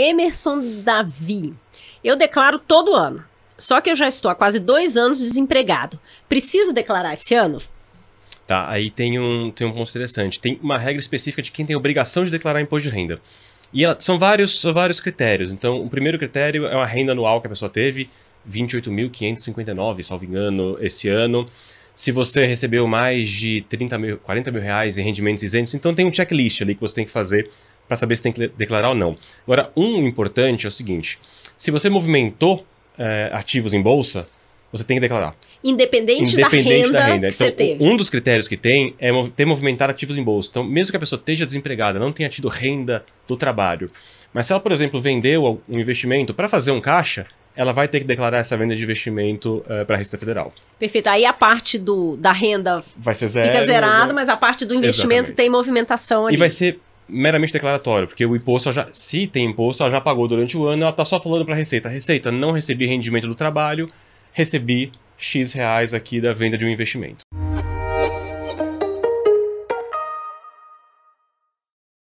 Emerson Davi. Eu declaro todo ano. Só que eu já estou há quase dois anos desempregado. Preciso declarar esse ano? Tá, aí tem um, tem um ponto interessante. Tem uma regra específica de quem tem obrigação de declarar imposto de renda. E ela, são, vários, são vários critérios. Então, o primeiro critério é uma renda anual que a pessoa teve, 28.559, salvo engano, esse ano. Se você recebeu mais de 30 mil, 40 mil reais em rendimentos isentos, então tem um checklist ali que você tem que fazer para saber se tem que declarar ou não. Agora, um importante é o seguinte: se você movimentou é, ativos em bolsa, você tem que declarar. Independente, Independente da renda, da renda. Então, teve. Um dos critérios que tem é ter movimentado ativos em bolsa. Então, mesmo que a pessoa esteja desempregada, não tenha tido renda do trabalho, mas se ela, por exemplo, vendeu um investimento para fazer um caixa, ela vai ter que declarar essa venda de investimento uh, eh, para a Receita Federal. Perfeito. Aí a parte do, da renda vai ser zero, fica zerada, né? mas a parte do investimento exatamente. tem movimentação ali. E vai ser meramente declaratório, porque o imposto, já, se tem imposto, ela já pagou durante o ano, ela está só falando para a Receita: Receita, não recebi rendimento do trabalho, recebi X reais aqui da venda de um investimento.